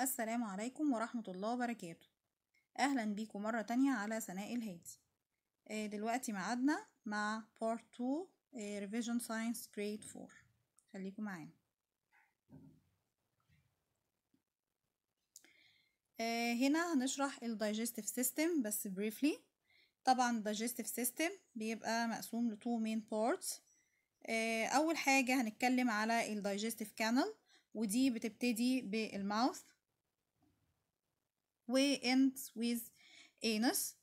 السلام عليكم ورحمة الله وبركاته أهلا بكم مرة تانية على سناء الهادي آه، دلوقتي معادنا مع Part 2 آه، Revision Science Grade 4 خليكم معانا آه، هنا هنشرح ال Digestive System بس briefly طبعا ال Digestive System بيبقى مقسوم ل 2 main parts أول حاجة هنتكلم على ال Digestive Canal ودي بتبتدي بالماوث و ends with anus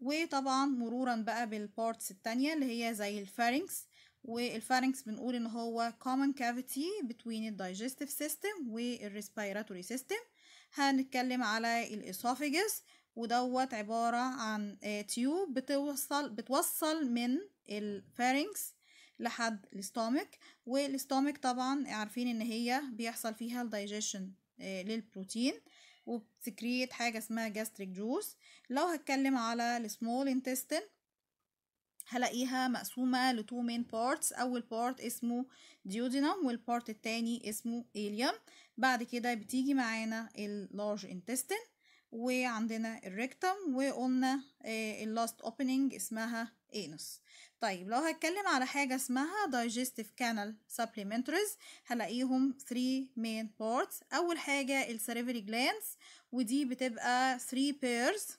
وطبعا مرورا بقى بالبارتس التانية اللي هي زي الفارنكس والفارنكس بنقول ان هو common cavity between the digestive system والrespiratory system هنتكلم على الاسوفيجس ودوت عبارة عن تيوب آه، بتوصل بتوصل من الفارنكس لحد الاستومك والاستومك طبعا عارفين ان هي بيحصل فيها الدايجيشن آه، للبروتين وبتكريت حاجة اسمها جاستريك جوس لو هتكلم على السمول انتستين هلاقيها مقسومة لتو مين بارتس أول بارت اسمه ديودينم والبارت التاني اسمه إيليوم بعد كده بتيجي معانا اللارج انتستين وعندنا الريكتم وقلنا آه، اللاست اوبننج اسمها انس طيب لو هتكلم على حاجة اسمها digestive canal supplementaries هلاقيهم 3 مين بارتس أول حاجة ال salivary glands ودي بتبقى 3 pairs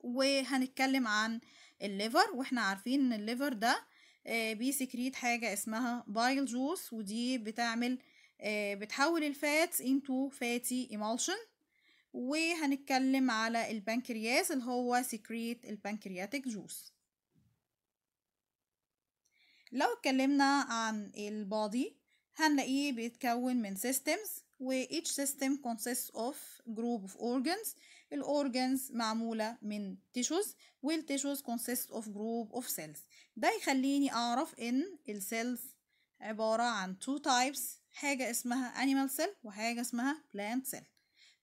وهنتكلم عن الليفر واحنا عارفين ان الليفر ده آه، بيسكريت حاجة اسمها bile juice ودي بتعمل آه، بتحول الفاتس انتو fatty emulsion وهنتكلم على البنكرياس اللي هو سكريت البنكرياتيك جوس لو اتكلمنا عن البادي هنلاقيه بيتكون من سيستمز و each system consists of group of organs الأورجنز معمولة من tissues وال tissues consists of group of cells ده يخليني أعرف إن cells عبارة عن two types حاجة اسمها animal cell وحاجة اسمها plant cell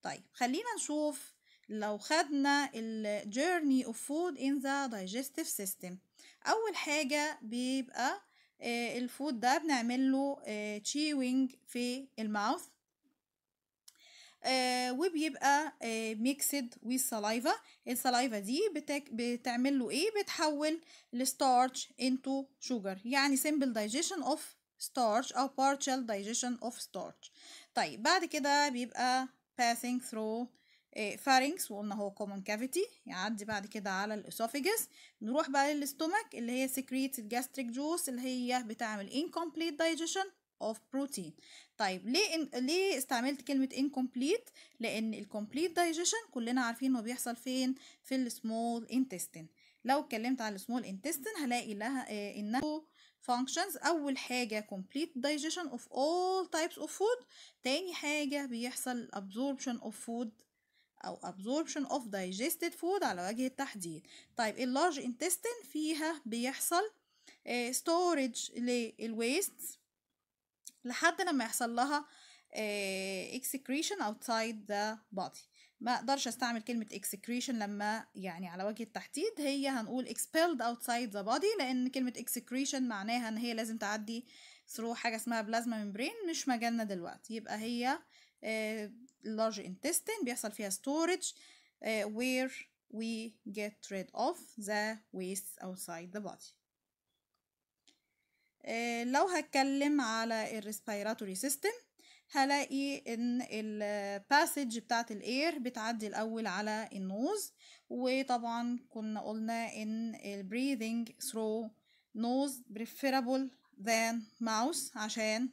طيب خلينا نشوف لو خدنا ال journey of food in the digestive system أول حاجة بيبقى الفود ده بنعمله chewing في الماوث وبيبقى mixed with saliva الصلايفة دي بتعمله ايه بتحول الستارش into sugar يعني simple digestion of starch او partial digestion of starch طيب بعد كده بيبقى passing through آه، pharynx وقلنا هو common cavity يعدي بعد كده على الاسوفيجس نروح بقى للاستومك اللي هي secreted gastric juice اللي هي بتعمل incomplete digestion of protein طيب ليه إن... ليه استعملت كلمه incomplete لان الcomplete digestion كلنا عارفين هو بيحصل فين في السمول intestine لو اتكلمت على السمول intestine هلاقي لها آه، انه functions أول حاجة complete digestion of all types of food تاني حاجة بيحصل absorption of food أو absorption of digested food على وجه التحديد طيب ال large intestine فيها بيحصل storage لل wastes لحد لما يحصل لها excretion outside the body ما اقدرش استعمل كلمة excretion لما يعني على وجه التحديد هي هنقول expelled outside the body لان كلمة excretion معناها ان هي لازم تعدي through حاجة اسمها بلازما ممبرين مش مجالنا دلوقتي يبقى هي آه، large intestine بيحصل فيها storage آه، where we get rid of the waste outside the body آه، لو هتكلم على الريسبيراتوري سيستم هلاقي ان الباسج بتاعت الاير بتعدي الاول على النوز وطبعا كنا قلنا ان البريذنج ثرو نوز بريفيرابل ذان ماوس عشان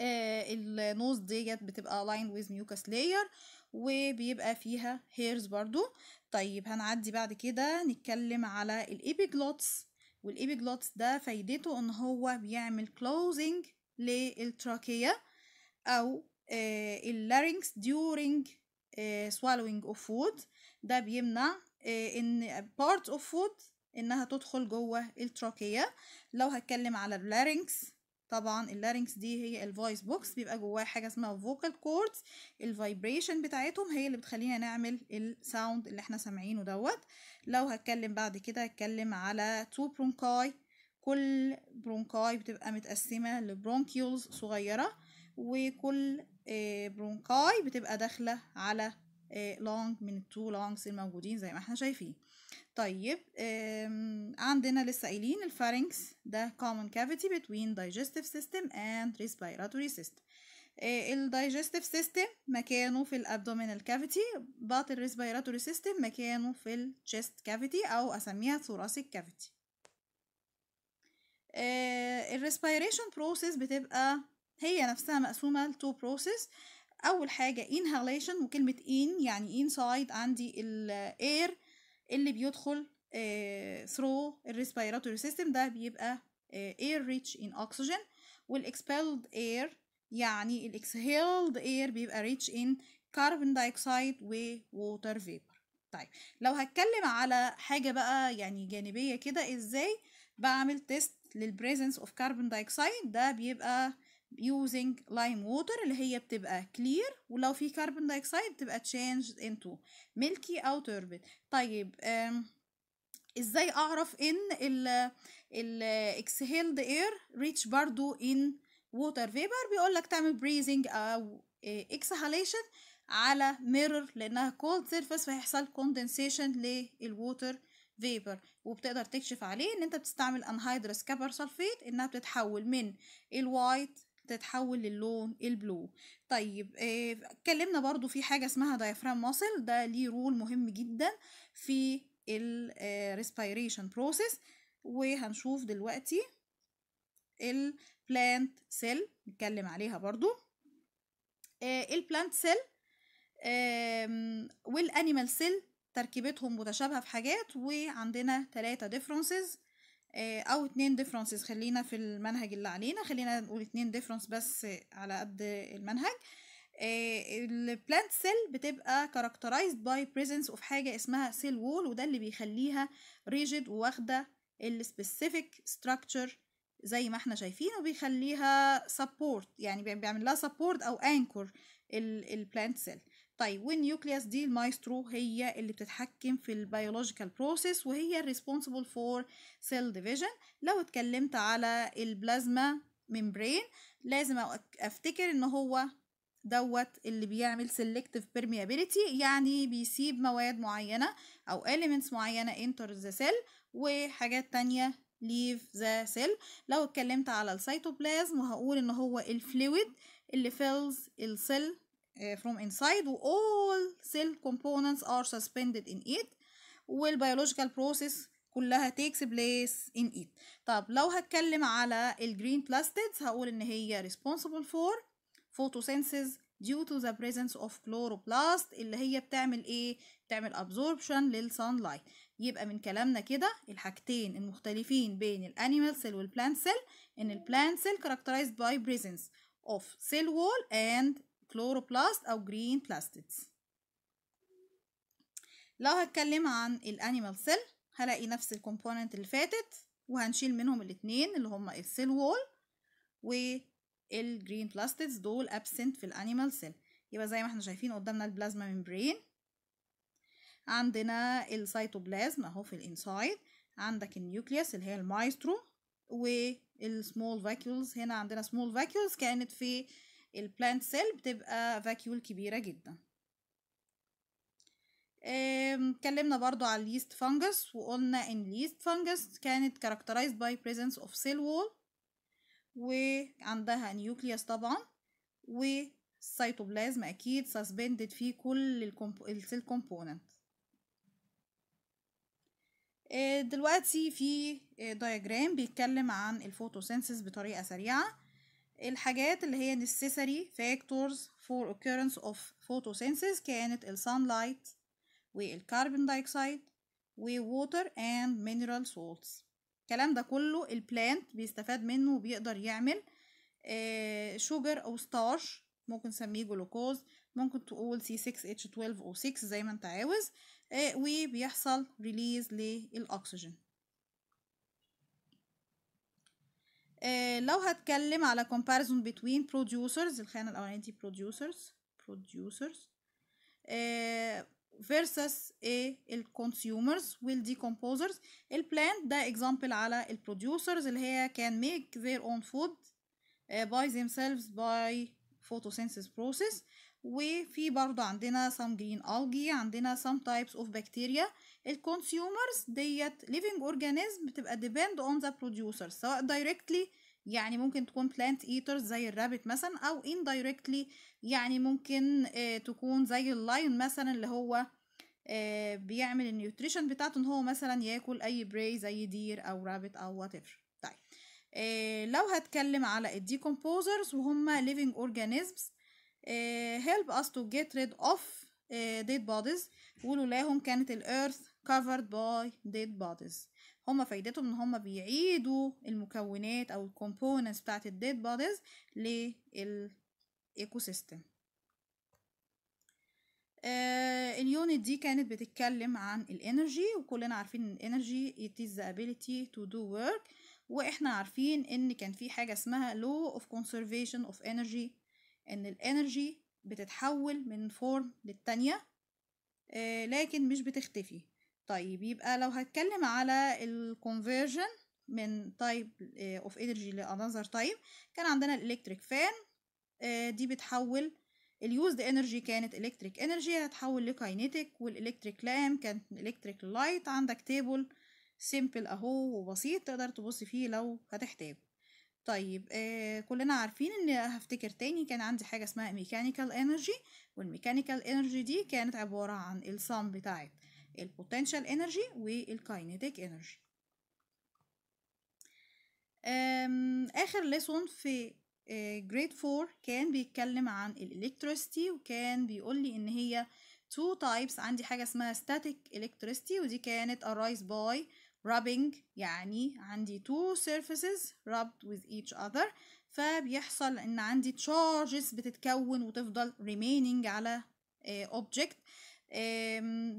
آه، النوز ديت بتبقى lined with mucus layer وبيبقى فيها هيرز برضو طيب هنعدي بعد كده نتكلم على الابيجلوتس والابيجلوتس ده فايدته ان هو بيعمل كلوزنج للتراكية أو آه، اللارينكس during آه، swallowing of food ده بيمنع آه، ان part of food انها تدخل جوه التراكية لو هتكلم على اللارينكس طبعا اللارينكس دي هي الفويس بوكس بيبقى جواها حاجه اسمها فوكال كوردز الفايبريشن بتاعتهم هي اللي بتخلينا نعمل الساوند اللي احنا سامعينه دوت لو هتكلم بعد كده هتكلم على تو برونكاي كل برونكاي بتبقى متقسمه لبرونكيولز صغيره وكل آه، برونكاي بتبقى داخلة على لونج آه، من التو لونجز الموجودين زي ما احنا شايفين طيب عندنا لسه قايلين الفارنكس ده common cavity between digestive system and respiratory system آه، الدايجستيف سيستم مكانه في الابدومينال كافيتي بات الريسبيراتوري سيستم مكانه في الشيست كافيتي او اسميها ثوراسيك كافيتي الريسبيريشن بروسيس بتبقى هي نفسها مقسومة لتو بروسيس أول حاجة inhalation وكلمة in يعني inside عندي الاير اللي بيدخل uh, through respiratory system ده بيبقى uh, air rich in oxygen expelled air يعني exhaled air بيبقى rich in carbon dioxide و water vapor طيب لو هتكلم على حاجة بقى يعني جانبية كده ازاي بعمل تيست للبريزنس اوف كاربون دايكسايد ده بيبقى using lime water اللي هي بتبقى clear ولو في carbon dioxide بتبقى changed into milky أو turbid طيب ازاي اعرف ان ال exhaled air reach برضو in water vapor بيقولك تعمل breathing او exhalation على mirror لانها cold surface فهيحصل لل water فيبر وبتقدر تكشف عليه ان انت بتستعمل anhydrous كبر سلفيت انها بتتحول من الوايت تتحول للون البلو طيب آه، اتكلمنا برضو في حاجة اسمها ديافرام ماسل ده ليه رول مهم جدا في الريسبيريشن بروسيس آه، وهنشوف دلوقتي البلانت سيل نتكلم عليها برضو البلانت سيل والانيمال سيل تركيبتهم متشابهة في حاجات وعندنا ثلاثة differences آه، او اتنين ديفرنسز خلينا في المنهج اللي علينا خلينا نقول اتنين ديفرنس بس على قد المنهج آه، البلانت سيل بتبقى كاركترايزد باي بريزنس اوف حاجه اسمها سيل وول وده اللي بيخليها ريجيد واخده السبيسيفيك ستراكشر زي ما احنا شايفين وبيخليها سبورت يعني بيعمل لها سبورت او انكر البلانت سيل طيب والنيوكليوس دي المايسترو هي اللي بتتحكم في البيولوجيكال بروسيس وهي الريسبونسبل فور سيل ديفيجن لو اتكلمت على البلازما ميمبرين لازم افتكر ان هو دوت اللي بيعمل selective permeability يعني بيسيب مواد معينة أو elements معينة enter the cell وحاجات تانية leave the cell لو اتكلمت على السيتوبلازم وهقول ان هو الفلويد اللي fills السيل from inside و all cell components are suspended in it والبيولوجيكال process كلها takes place in it طب لو هتكلم على الجرين بلاستيدز هقول ان هي responsible for photosynthesis due to the presence of chloroplast اللي هي بتعمل ايه بتعمل absorption للsunlight يبقى من كلامنا كده الحاجتين المختلفين بين الانيمال سيل والبلانت سيل ان البلانت سيل characterized by presence of cell wall and كلوروبلاست أو جرين بلاستيدز لو هتكلم عن الانيمال سيل هلاقي نفس الكومبوننت اللي فاتت وهنشيل منهم الاتنين اللي هما السيل وول والجرين بلاستيدز دول ابسنت في الانيمال سيل يبقى زي ما احنا شايفين قدامنا البلازما ممبرين عندنا السيتوبلازم اهو في الانسايد عندك النيوكليوس اللي هي المايسترو والسمول فاكيولز هنا عندنا سمول فاكيولز كانت في البلانت سيل بتبقى فاكيول كبيرة جدا اتكلمنا برضو على اليست فانجس وقلنا ان اليست فانجس كانت characterized by presence of cell wall وعندها نيوكليوس طبعا والسيتوبلازم اكيد suspended فيه كل السيل كومبوننت آه، دلوقتي في دياجرام آه، بيتكلم عن الفوتوسينسس بطريقه سريعه الحاجات اللي هي necessary factors for occurrence of photosynthesis كانت ال sunlight والكربون دايوكسيد ووتر اند mineral salts الكلام ده كله البلانت بيستفاد منه وبيقدر يعمل آه شوجر او ستارش ممكن نسميه جلوكوز ممكن تقول C6H12O6 زي ما انت عاوز آه، وبيحصل ريليز للأكسجين لو هتكلم على comparison between producers الخانة الأولانية دي producers producers versus ايه decomposers والديكومبوزرز البلانت ده example على producers اللي هي can make their own food by themselves by photosynthesis process وفي برضو عندنا some green algae عندنا some types of bacteria الكونسيومرز ديت living organism بتبقى depend on the producer سواء directly يعني ممكن تكون plant eaters زي الرابت مثلا او indirectly يعني ممكن آه، تكون زي اللايون مثلا اللي هو آه، بيعمل النيوتريشن بتاعته ان هو مثلا ياكل اي براي زي دير او رابت او whatever آه، لو هتكلم على الديكمبوزرز وهم living organisms آه، help us to get rid of آه، dead bodies لهم كانت الأرث covered by dead bodies هما فايدتهم ان هما بيعيدوا المكونات او الكومبوننتس بتاعت الديد بوديز للايكو سيستم آه اليونت دي كانت بتتكلم عن الانرجي وكلنا عارفين ان الانرجي it is the ability to do work واحنا عارفين ان كان في حاجه اسمها law of conservation of energy ان الانرجي بتتحول من فورم للتانية آه، لكن مش بتختفي طيب يبقى لو هتكلم على الكونفرجن من type اوف انرجي لانذر تايب كان عندنا الالكتريك آه، فان دي بتحول اليوزد انرجي كانت الكتريك انرجي هتحول لكاينيتك والالكتريك لام كانت الكتريك لايت عندك تيبل سيمبل اهو وبسيط تقدر تبص فيه لو هتحتاجه طيب آه كلنا عارفين ان هفتكر تاني كان عندي حاجة اسمها ميكانيكال انرجي والميكانيكال انرجي دي كانت عبارة عن الصام بتاعت البوتنشال انرجي والكاينيتيك انرجي اخر لسون في جريد آه 4 كان بيتكلم عن الالكتريستي وكان بيقول لي ان هي تو تايبس عندي حاجه اسمها static electricity ودي كانت arise by rubbing يعني عندي two surfaces rubbed with each other فبيحصل ان عندي charges بتتكون وتفضل remaining على object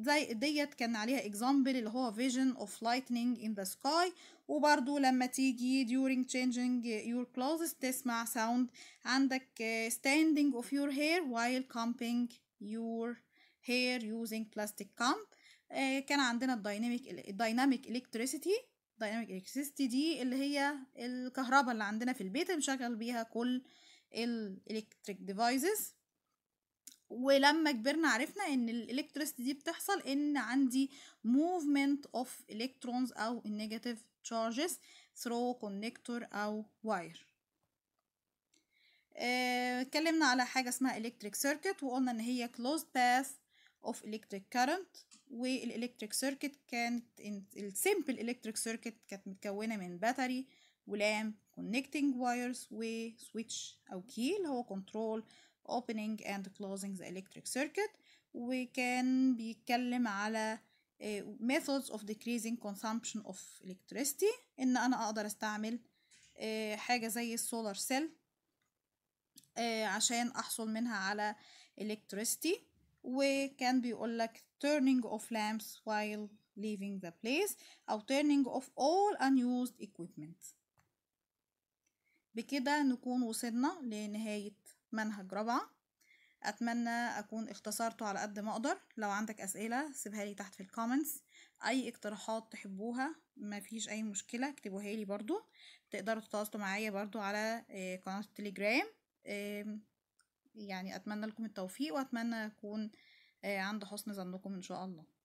زي ديت كان عليها example اللي هو vision of lightning in the sky وبرضو لما تيجي during changing your clothes تسمع sound عندك standing of your hair while camping your hair using plastic comb آه، كان عندنا الدايناميك الدايناميك الكتريسيتي الدايناميك الكتريسيتي دي اللي هي الكهرباء اللي عندنا في البيت اللي بنشغل بيها كل الالكتريك ديفايسز ولما كبرنا عرفنا ان الالكتريسيتي دي بتحصل ان عندي موفمنت اوف الكترونز او النيجاتيف تشارجز ثرو كونكتور او واير آه، اتكلمنا على حاجه اسمها الكتريك سيركت وقلنا ان هي كلوزد باث of electric current والالكتريك سيركت كانت السيمبل الكتريك سيركت كانت متكونه من باتري ولام connecting wires وسويتش او كي اللي هو control opening and closing the electric circuit وكان بيتكلم على آه، methods of decreasing consumption of electricity ان انا اقدر استعمل آه، حاجة زي السولار آه، سيل عشان احصل منها على electricity وكان بيقول لك turning off lamps while leaving the place أو turning off all unused equipment بكده نكون وصلنا لنهاية منهج رابعة أتمنى أكون اختصرته على قد ما أقدر لو عندك أسئلة سيبها لي تحت في الكومنتس أي اقتراحات تحبوها مفيش أي مشكلة اكتبوها لي برضو تقدروا تتواصلوا معايا برضو على آه، قناة التليجرام يعني أتمنى لكم التوفيق وأتمنى أكون آه، عند حسن ظنكم إن شاء الله